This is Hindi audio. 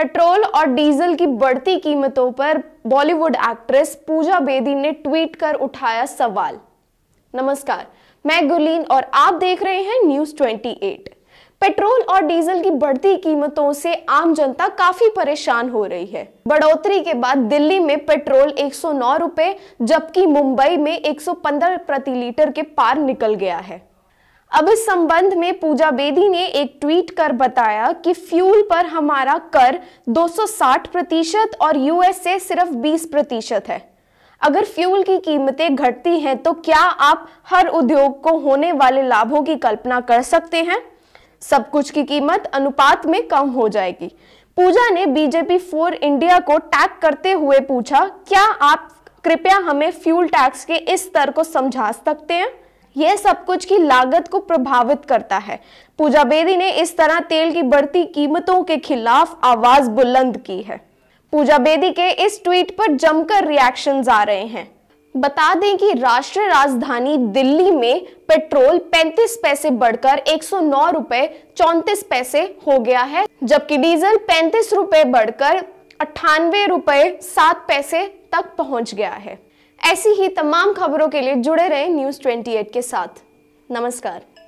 पेट्रोल और डीजल की बढ़ती कीमतों पर बॉलीवुड एक्ट्रेस पूजा बेदी ने ट्वीट कर उठाया सवाल नमस्कार मैं गुलीन और आप देख रहे हैं न्यूज 28 पेट्रोल और डीजल की बढ़ती कीमतों से आम जनता काफी परेशान हो रही है बढ़ोतरी के बाद दिल्ली में पेट्रोल 109 रुपए जबकि मुंबई में 115 प्रति लीटर के पार निकल गया है अब इस संबंध में पूजा बेदी ने एक ट्वीट कर बताया कि फ्यूल पर हमारा कर 260 प्रतिशत और यूएसए सिर्फ 20 प्रतिशत है अगर फ्यूल की कीमतें घटती हैं तो क्या आप हर उद्योग को होने वाले लाभों की कल्पना कर सकते हैं सब कुछ की कीमत अनुपात में कम हो जाएगी पूजा ने बीजेपी फोर इंडिया को टैग करते हुए पूछा क्या आप कृपया हमें फ्यूल टैक्स के इस स्तर को समझा सकते हैं यह सब कुछ की लागत को प्रभावित करता है पूजा बेदी ने इस तरह तेल की बढ़ती कीमतों के खिलाफ आवाज बुलंद की है पूजा बेदी के इस ट्वीट पर जमकर रिएक्शन आ रहे हैं बता दें कि राष्ट्रीय राजधानी दिल्ली में पेट्रोल 35 पैसे बढ़कर एक सौ रुपए पैसे हो गया है जबकि डीजल पैंतीस रुपए बढ़कर अठानवे रुपए सात पैसे तक पहुंच गया है ऐसी ही तमाम खबरों के लिए जुड़े रहे न्यूज़ 28 के साथ नमस्कार